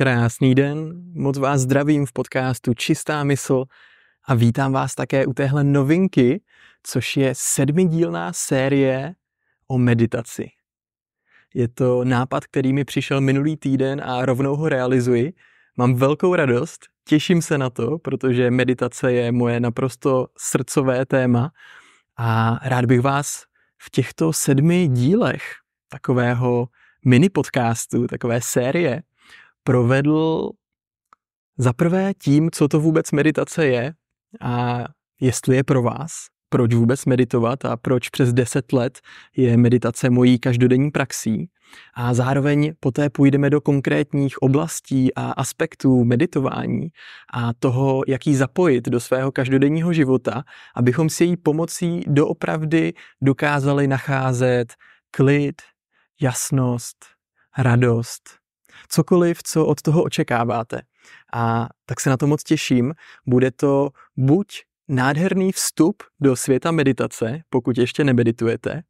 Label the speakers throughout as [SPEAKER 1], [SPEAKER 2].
[SPEAKER 1] Krásný den, moc vás zdravím v podcastu Čistá mysl a vítám vás také u téhle novinky, což je sedmidílná série o meditaci. Je to nápad, který mi přišel minulý týden a rovnou ho realizuji. Mám velkou radost, těším se na to, protože meditace je moje naprosto srdcové téma a rád bych vás v těchto sedmi dílech takového mini podcastu, takové série, provedl za prvé tím, co to vůbec meditace je a jestli je pro vás, proč vůbec meditovat a proč přes 10 let je meditace mojí každodenní praxí. A zároveň poté půjdeme do konkrétních oblastí a aspektů meditování a toho, jak ji zapojit do svého každodenního života, abychom si její pomocí doopravdy dokázali nacházet klid, jasnost, radost, cokoliv, co od toho očekáváte. A tak se na to moc těším. Bude to buď nádherný vstup do světa meditace, pokud ještě nemeditujete,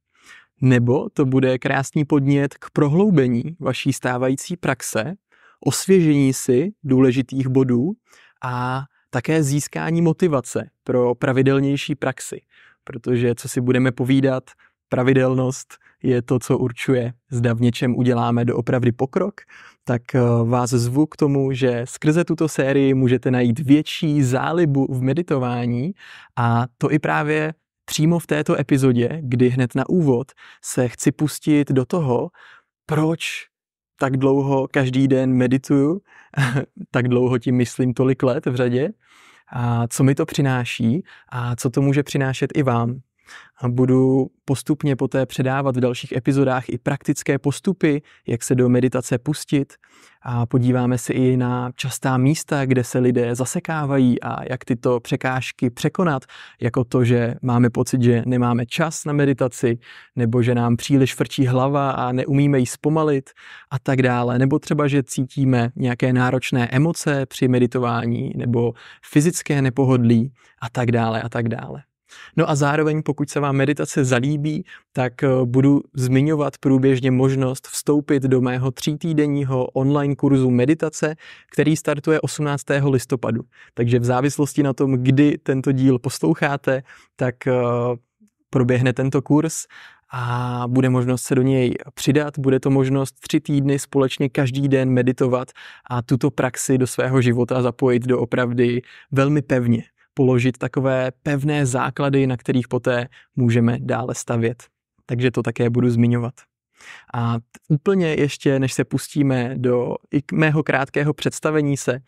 [SPEAKER 1] nebo to bude krásný podnět k prohloubení vaší stávající praxe, osvěžení si důležitých bodů a také získání motivace pro pravidelnější praxi. Protože, co si budeme povídat, pravidelnost je to, co určuje, zda v něčem uděláme doopravdy pokrok, tak eh, vás zvu k tomu, že skrze tuto sérii můžete najít větší zálibu v meditování a to i právě přímo v této epizodě, kdy hned na úvod se chci pustit do toho, proč tak dlouho každý den medituju, tak dlouho tím myslím tolik let v řadě, a co mi to přináší a co to může přinášet i vám, a budu postupně poté předávat v dalších epizodách i praktické postupy, jak se do meditace pustit a podíváme se i na častá místa, kde se lidé zasekávají a jak tyto překážky překonat, jako to, že máme pocit, že nemáme čas na meditaci, nebo že nám příliš frčí hlava a neumíme ji zpomalit a tak dále, nebo třeba, že cítíme nějaké náročné emoce při meditování, nebo fyzické nepohodlí a tak dále a tak dále. No a zároveň, pokud se vám meditace zalíbí, tak eh, budu zmiňovat průběžně možnost vstoupit do mého třítýdenního online kurzu meditace, který startuje 18. listopadu. Takže v závislosti na tom, kdy tento díl posloucháte, tak eh, proběhne tento kurz a bude možnost se do něj přidat. Bude to možnost tři týdny společně každý den meditovat a tuto praxi do svého života zapojit do opravdy velmi pevně položit takové pevné základy, na kterých poté můžeme dále stavět. Takže to také budu zmiňovat. A úplně ještě, než se pustíme do mého krátkého představení se,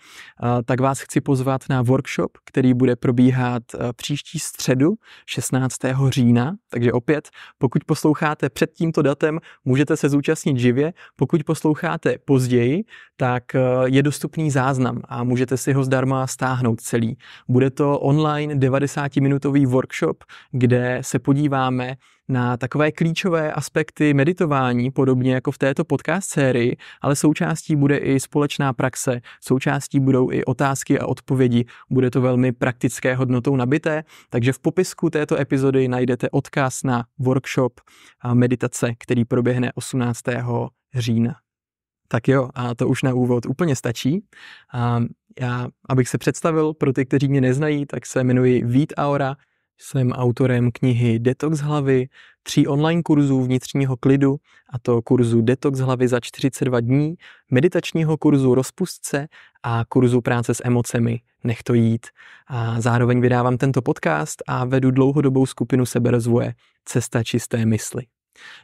[SPEAKER 1] tak vás chci pozvat na workshop, který bude probíhat příští středu 16. října. Takže opět, pokud posloucháte před tímto datem, můžete se zúčastnit živě. Pokud posloucháte později, tak je dostupný záznam a můžete si ho zdarma stáhnout celý. Bude to online 90-minutový workshop, kde se podíváme na takové klíčové aspekty meditování, podobně jako v této podcast sérii, ale součástí bude i společná praxe, součástí budou i otázky a odpovědi, bude to velmi praktické hodnotou nabité, takže v popisku této epizody najdete odkaz na workshop meditace, který proběhne 18. října. Tak jo, a to už na úvod úplně stačí. A já, abych se představil pro ty, kteří mě neznají, tak se jmenuji Vít aura. Jsem autorem knihy Detox hlavy, tří online kurzů vnitřního klidu, a to kurzu Detox hlavy za 42 dní, meditačního kurzu Rozpustce a kurzu práce s emocemi Nech to jít. A zároveň vydávám tento podcast a vedu dlouhodobou skupinu seberozvoje Cesta čisté mysli.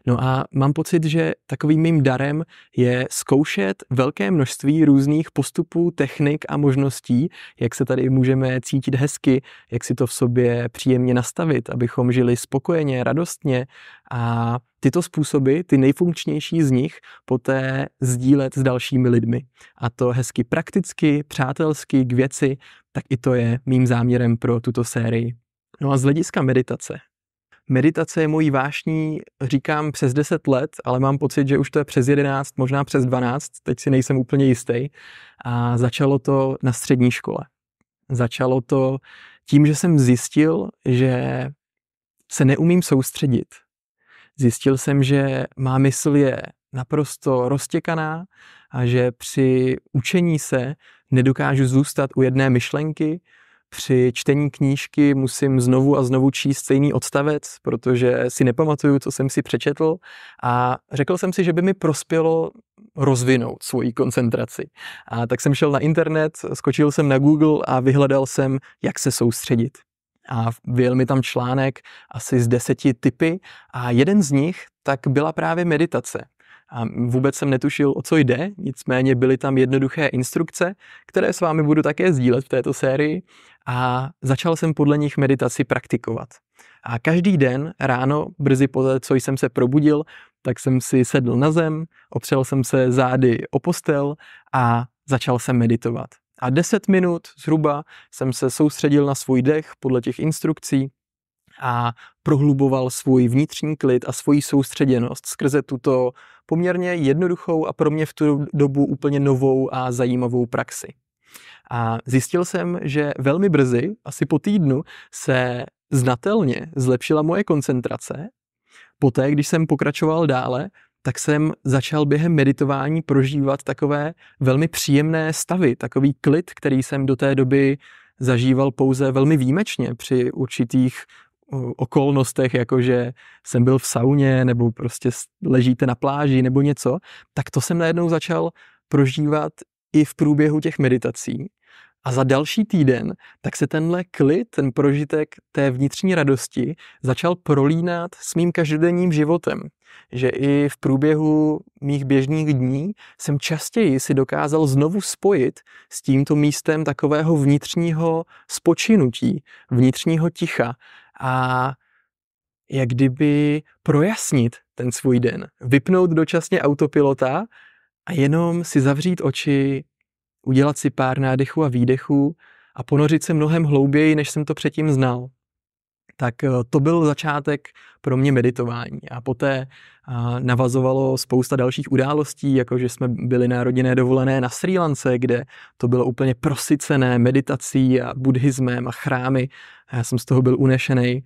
[SPEAKER 1] No a mám pocit, že takovým mým darem je zkoušet velké množství různých postupů, technik a možností, jak se tady můžeme cítit hezky, jak si to v sobě příjemně nastavit, abychom žili spokojeně, radostně a tyto způsoby, ty nejfunkčnější z nich, poté sdílet s dalšími lidmi. A to hezky prakticky, přátelsky, k věci, tak i to je mým záměrem pro tuto sérii. No a z hlediska meditace, Meditace je mojí vášní, říkám přes 10 let, ale mám pocit, že už to je přes 11, možná přes 12, teď si nejsem úplně jistý. A začalo to na střední škole. Začalo to tím, že jsem zjistil, že se neumím soustředit. Zjistil jsem, že má mysl je naprosto roztěkaná a že při učení se nedokážu zůstat u jedné myšlenky, při čtení knížky musím znovu a znovu číst stejný odstavec, protože si nepamatuju, co jsem si přečetl a řekl jsem si, že by mi prospělo rozvinout svoji koncentraci. A tak jsem šel na internet, skočil jsem na Google a vyhledal jsem, jak se soustředit. A vyjel mi tam článek asi z deseti typy a jeden z nich tak byla právě meditace. A vůbec jsem netušil, o co jde, nicméně byly tam jednoduché instrukce, které s vámi budu také sdílet v této sérii a začal jsem podle nich meditaci praktikovat. A každý den ráno, brzy té, co jsem se probudil, tak jsem si sedl na zem, opřel jsem se zády o postel a začal jsem meditovat. A 10 minut zhruba jsem se soustředil na svůj dech podle těch instrukcí a prohluboval svůj vnitřní klid a svoji soustředěnost skrze tuto poměrně jednoduchou a pro mě v tu dobu úplně novou a zajímavou praxi. A zjistil jsem, že velmi brzy, asi po týdnu, se znatelně zlepšila moje koncentrace. Poté, když jsem pokračoval dále, tak jsem začal během meditování prožívat takové velmi příjemné stavy, takový klid, který jsem do té doby zažíval pouze velmi výjimečně při určitých okolnostech, jako že jsem byl v sauně, nebo prostě ležíte na pláži, nebo něco, tak to jsem najednou začal prožívat i v průběhu těch meditací. A za další týden, tak se tenhle klid, ten prožitek té vnitřní radosti začal prolínat s mým každodenním životem. Že i v průběhu mých běžných dní jsem častěji si dokázal znovu spojit s tímto místem takového vnitřního spočinutí, vnitřního ticha, a jak kdyby projasnit ten svůj den, vypnout dočasně autopilota a jenom si zavřít oči, udělat si pár nádechů a výdechů a ponořit se mnohem hlouběji, než jsem to předtím znal. Tak eh, to byl začátek pro mě meditování. A poté eh, navazovalo spousta dalších událostí, jako že jsme byli na rodinné dovolené na Sri Lance, kde to bylo úplně prosycené meditací a buddhismem a chrámy. A já jsem z toho byl unešený.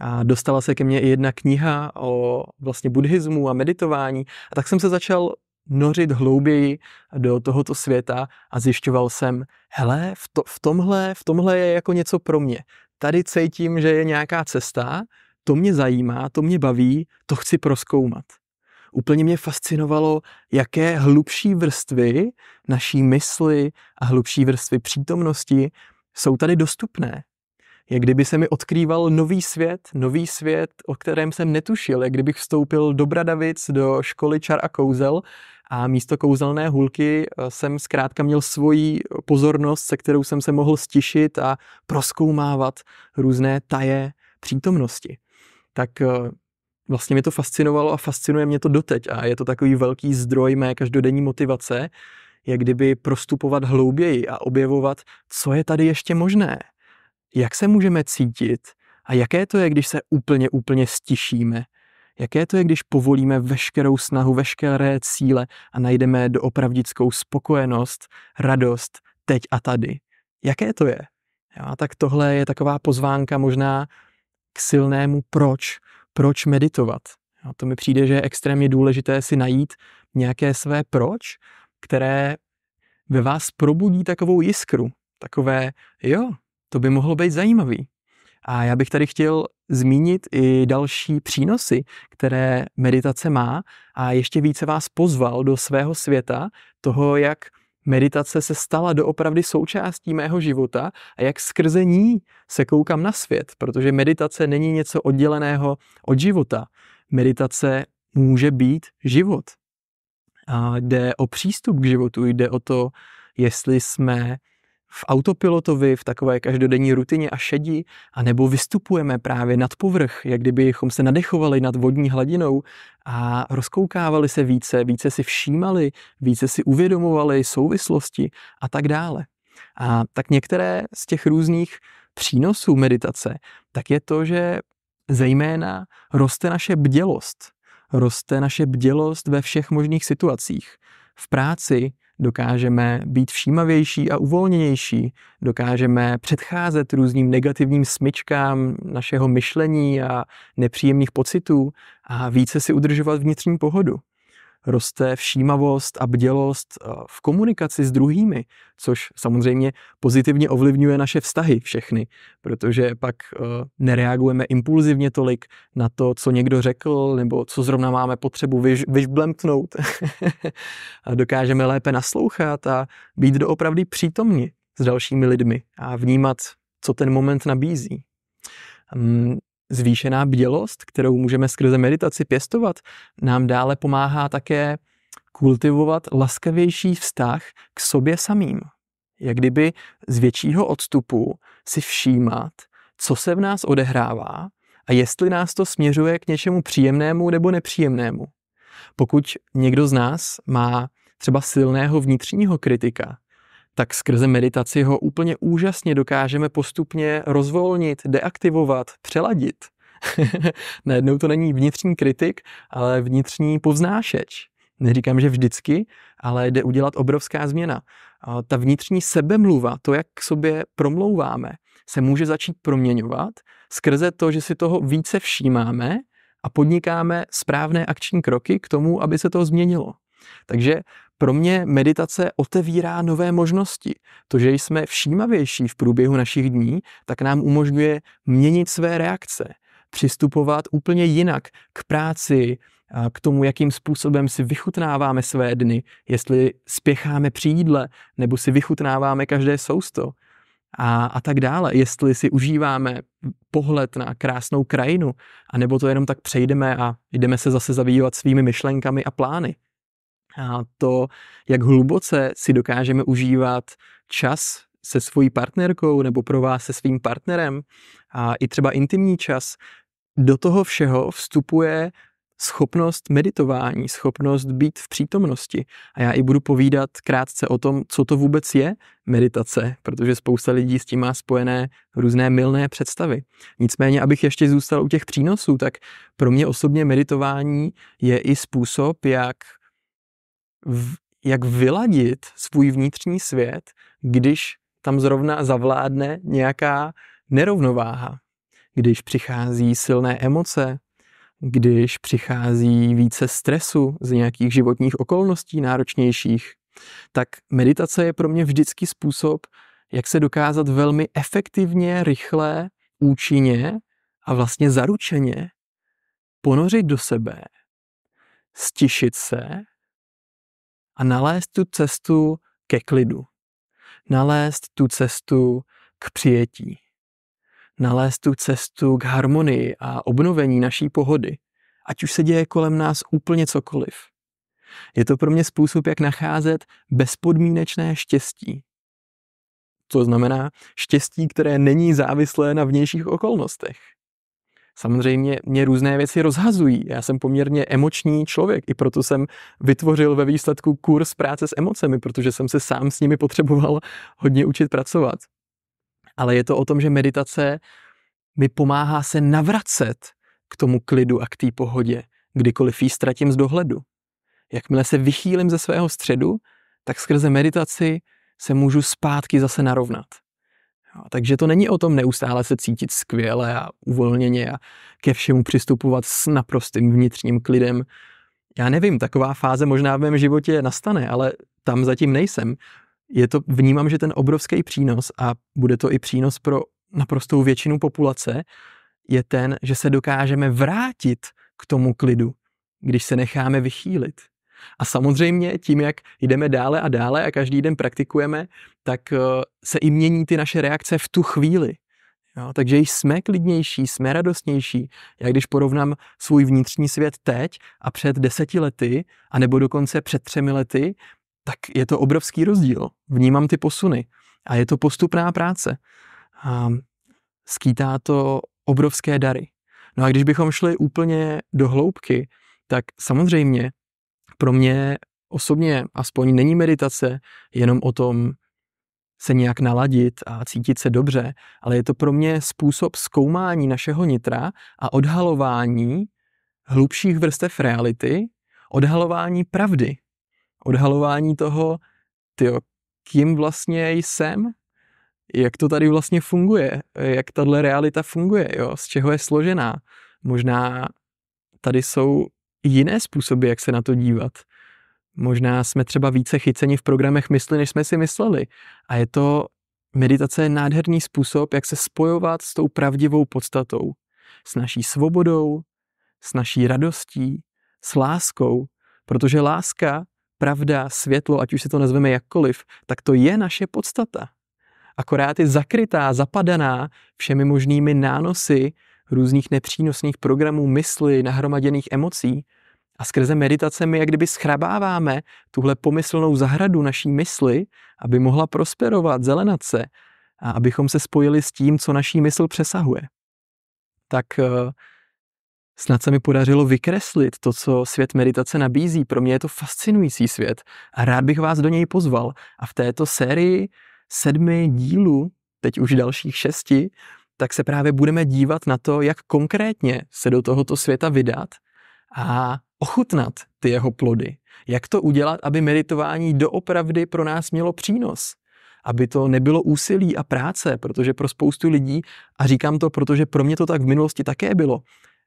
[SPEAKER 1] A dostala se ke mně i jedna kniha o vlastně buddhismu a meditování. A tak jsem se začal nořit hlouběji do tohoto světa a zjišťoval jsem, hele, v, to, v, tomhle, v tomhle je jako něco pro mě tady cítím, že je nějaká cesta, to mě zajímá, to mě baví, to chci proskoumat. Úplně mě fascinovalo, jaké hlubší vrstvy naší mysli a hlubší vrstvy přítomnosti jsou tady dostupné. Jak kdyby se mi odkrýval nový svět, nový svět, o kterém jsem netušil, jak kdybych vstoupil do Bradavic, do školy čar a kouzel, a místo kouzelné hůlky eh, jsem zkrátka měl svoji pozornost, se kterou jsem se mohl stišit a proskoumávat různé taje přítomnosti. Tak eh, vlastně mě to fascinovalo a fascinuje mě to doteď a je to takový velký zdroj mé každodenní motivace, jak kdyby prostupovat hlouběji a objevovat, co je tady ještě možné, jak se můžeme cítit a jaké to je, když se úplně, úplně stišíme Jaké to je, když povolíme veškerou snahu, veškeré cíle a najdeme doopravdickou spokojenost, radost teď a tady? Jaké to je? Jo, tak tohle je taková pozvánka možná k silnému proč, proč meditovat. Jo, to mi přijde, že je extrémně důležité si najít nějaké své proč, které ve vás probudí takovou jiskru, takové, jo, to by mohlo být zajímavý. A já bych tady chtěl zmínit i další přínosy, které meditace má a ještě více vás pozval do svého světa, toho, jak meditace se stala doopravdy součástí mého života a jak skrze ní se koukám na svět, protože meditace není něco odděleného od života. Meditace může být život. A jde o přístup k životu, jde o to, jestli jsme v autopilotovi, v takové každodenní rutině a šedí, anebo vystupujeme právě nad povrch, jak kdybychom se nadechovali nad vodní hladinou a rozkoukávali se více, více si všímali, více si uvědomovali souvislosti a tak dále. A tak některé z těch různých přínosů meditace, tak je to, že zejména roste naše bdělost. Roste naše bdělost ve všech možných situacích. V práci, dokážeme být všímavější a uvolněnější, dokážeme předcházet různým negativním smyčkám našeho myšlení a nepříjemných pocitů a více si udržovat vnitřní pohodu roste všímavost a bdělost eh, v komunikaci s druhými, což samozřejmě pozitivně ovlivňuje naše vztahy všechny, protože pak eh, nereagujeme impulzivně tolik na to, co někdo řekl, nebo co zrovna máme potřebu vyž, vyžblemtnout. Dokážeme lépe naslouchat a být doopravdy přítomni s dalšími lidmi a vnímat, co ten moment nabízí. Hm, Zvýšená bdělost, kterou můžeme skrze meditaci pěstovat, nám dále pomáhá také kultivovat laskavější vztah k sobě samým. Jak kdyby z většího odstupu si všímat, co se v nás odehrává a jestli nás to směřuje k něčemu příjemnému nebo nepříjemnému. Pokud někdo z nás má třeba silného vnitřního kritika, tak skrze meditaci ho úplně úžasně dokážeme postupně rozvolnit, deaktivovat, přeladit. Najednou to není vnitřní kritik, ale vnitřní povznášeč. Neříkám, že vždycky, ale jde udělat obrovská změna. A ta vnitřní sebemluva, to, jak k sobě promlouváme, se může začít proměňovat skrze to, že si toho více všímáme a podnikáme správné akční kroky k tomu, aby se to změnilo. Takže pro mě meditace otevírá nové možnosti. To, že jsme všímavější v průběhu našich dní, tak nám umožňuje měnit své reakce, přistupovat úplně jinak k práci, k tomu, jakým způsobem si vychutnáváme své dny, jestli spěcháme při jídle, nebo si vychutnáváme každé sousto a, a tak dále. Jestli si užíváme pohled na krásnou krajinu, anebo to jenom tak přejdeme a jdeme se zase zabývat svými myšlenkami a plány a to, jak hluboce si dokážeme užívat čas se svojí partnerkou nebo pro vás se svým partnerem a i třeba intimní čas, do toho všeho vstupuje schopnost meditování, schopnost být v přítomnosti. A já i budu povídat krátce o tom, co to vůbec je meditace, protože spousta lidí s tím má spojené různé milné představy. Nicméně, abych ještě zůstal u těch přínosů, tak pro mě osobně meditování je i způsob, jak v, jak vyladit svůj vnitřní svět, když tam zrovna zavládne nějaká nerovnováha, když přichází silné emoce, když přichází více stresu z nějakých životních okolností náročnějších, tak meditace je pro mě vždycky způsob, jak se dokázat velmi efektivně, rychle, účinně a vlastně zaručeně ponořit do sebe, stišit se a nalézt tu cestu ke klidu, nalézt tu cestu k přijetí, nalézt tu cestu k harmonii a obnovení naší pohody, ať už se děje kolem nás úplně cokoliv. Je to pro mě způsob, jak nacházet bezpodmínečné štěstí. To znamená štěstí, které není závislé na vnějších okolnostech. Samozřejmě mě různé věci rozhazují. Já jsem poměrně emoční člověk, i proto jsem vytvořil ve výsledku kurz práce s emocemi, protože jsem se sám s nimi potřeboval hodně učit pracovat. Ale je to o tom, že meditace mi pomáhá se navracet k tomu klidu a k té pohodě, kdykoliv ji ztratím z dohledu. Jakmile se vychýlím ze svého středu, tak skrze meditaci se můžu zpátky zase narovnat. Jo, takže to není o tom neustále se cítit skvěle a uvolněně a ke všemu přistupovat s naprostým vnitřním klidem. Já nevím, taková fáze možná v mém životě nastane, ale tam zatím nejsem. Je to, vnímám, že ten obrovský přínos a bude to i přínos pro naprostou většinu populace, je ten, že se dokážeme vrátit k tomu klidu, když se necháme vychýlit. A samozřejmě tím, jak jdeme dále a dále a každý den praktikujeme, tak eh, se i mění ty naše reakce v tu chvíli. Jo, takže jsme klidnější, jsme radostnější. Já když porovnám svůj vnitřní svět teď a před deseti lety, anebo dokonce před třemi lety, tak je to obrovský rozdíl. Vnímám ty posuny a je to postupná práce. A skýtá to obrovské dary. No a když bychom šli úplně do hloubky, tak samozřejmě pro mě osobně aspoň není meditace jenom o tom se nějak naladit a cítit se dobře, ale je to pro mě způsob zkoumání našeho nitra a odhalování hlubších vrstev reality, odhalování pravdy, odhalování toho, tyjo, kým vlastně jsem, jak to tady vlastně funguje, jak tahle realita funguje, jo, z čeho je složená. Možná tady jsou jiné způsoby, jak se na to dívat. Možná jsme třeba více chyceni v programech mysli, než jsme si mysleli. A je to meditace je nádherný způsob, jak se spojovat s tou pravdivou podstatou. S naší svobodou, s naší radostí, s láskou, protože láska, pravda, světlo, ať už si to nazveme jakkoliv, tak to je naše podstata. Akorát je zakrytá, zapadaná všemi možnými nánosy různých nepřínosných programů mysli, nahromaděných emocí. A skrze meditace my jak kdyby schrabáváme tuhle pomyslnou zahradu naší mysli, aby mohla prosperovat, zelenat se a abychom se spojili s tím, co naší mysl přesahuje. Tak eh, Snad se mi podařilo vykreslit to, co svět meditace nabízí. Pro mě je to fascinující svět a rád bych vás do něj pozval. A v této sérii sedmi dílů, teď už dalších šesti, tak se právě budeme dívat na to, jak konkrétně se do tohoto světa vydat a ochutnat ty jeho plody. Jak to udělat, aby meditování doopravdy pro nás mělo přínos? Aby to nebylo úsilí a práce, protože pro spoustu lidí, a říkám to, protože pro mě to tak v minulosti také bylo,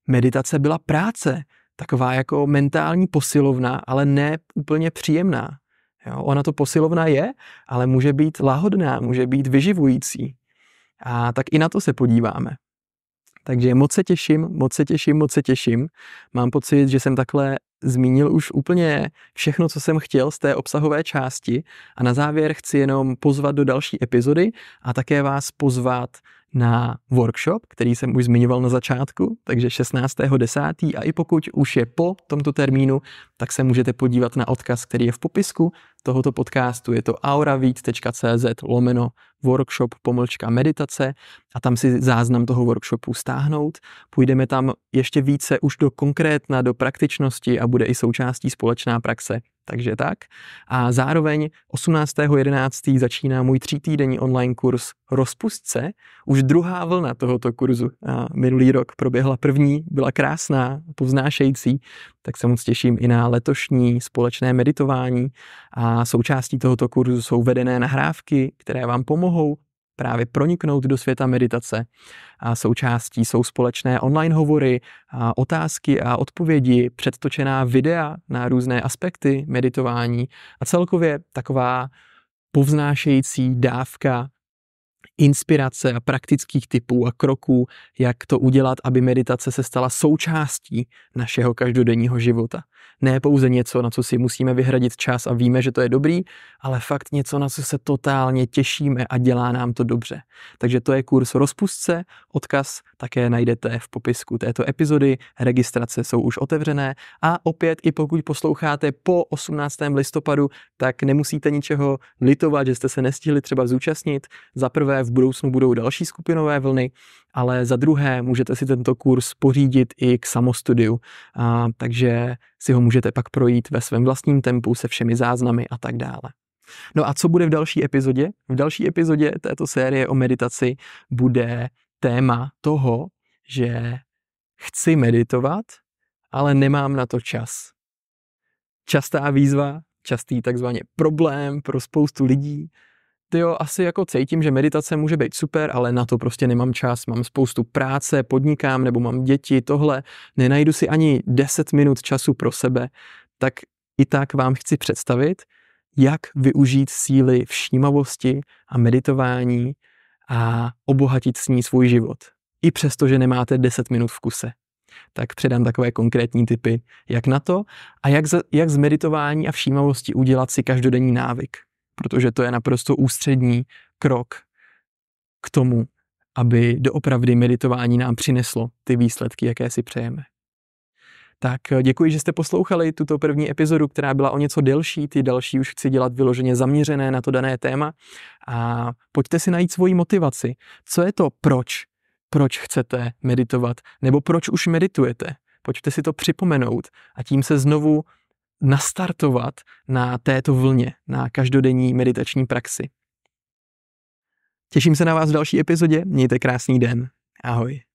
[SPEAKER 1] meditace byla práce, taková jako mentální posilovna, ale ne úplně příjemná. Jo, ona to posilovna je, ale může být lahodná, může být vyživující a tak i na to se podíváme. Takže moc se těším, moc se těším, moc se těším. Mám pocit, že jsem takhle zmínil už úplně všechno, co jsem chtěl z té obsahové části a na závěr chci jenom pozvat do další epizody a také vás pozvat na workshop, který jsem už zmiňoval na začátku, takže 16.10. a i pokud už je po tomto termínu, tak se můžete podívat na odkaz, který je v popisku tohoto podcastu. Je to auravit.cz lomeno workshop pomlčka meditace a tam si záznam toho workshopu stáhnout. Půjdeme tam ještě více už do konkrétna, do praktičnosti a bude i součástí společná praxe takže tak. A zároveň 18.11. začíná můj třítýdenní online kurz Rozpustce. Už druhá vlna tohoto kurzu. A minulý rok proběhla první, byla krásná, povznášející, tak se moc těším i na letošní společné meditování. A součástí tohoto kurzu jsou vedené nahrávky, které vám pomohou právě proniknout do světa meditace. A součástí jsou společné online hovory, a otázky a odpovědi, předtočená videa na různé aspekty meditování a celkově taková povznášející dávka inspirace a praktických typů a kroků, jak to udělat, aby meditace se stala součástí našeho každodenního života. Ne pouze něco, na co si musíme vyhradit čas a víme, že to je dobrý, ale fakt něco, na co se totálně těšíme a dělá nám to dobře. Takže to je kurz Rozpustce, odkaz také najdete v popisku této epizody, registrace jsou už otevřené a opět i pokud posloucháte po 18. listopadu, tak nemusíte ničeho litovat, že jste se nestihli třeba zúčastnit. Za prvé v budoucnu budou další skupinové vlny, ale za druhé můžete si tento kurz pořídit i k samostudiu, a, takže si ho můžete pak projít ve svém vlastním tempu se všemi záznamy a tak dále. No a co bude v další epizodě? V další epizodě této série o meditaci bude téma toho, že chci meditovat, ale nemám na to čas. Častá výzva, častý takzvaný problém pro spoustu lidí, ty jo, asi jako cítím, že meditace může být super, ale na to prostě nemám čas, mám spoustu práce, podnikám nebo mám děti, tohle, nenajdu si ani 10 minut času pro sebe, tak i tak vám chci představit, jak využít síly všímavosti a meditování a obohatit s ní svůj život. I přesto, že nemáte 10 minut v kuse. Tak předám takové konkrétní typy, jak na to a jak, z, jak z meditování a všímavosti udělat si každodenní návyk protože to je naprosto ústřední krok k tomu, aby doopravdy meditování nám přineslo ty výsledky, jaké si přejeme. Tak děkuji, že jste poslouchali tuto první epizodu, která byla o něco delší. Ty další už chci dělat vyloženě zaměřené na to dané téma. A pojďte si najít svoji motivaci. Co je to proč? Proč chcete meditovat? Nebo proč už meditujete? Pojďte si to připomenout a tím se znovu nastartovat na této vlně, na každodenní meditační praxi. Těším se na vás v další epizodě, mějte krásný den. Ahoj.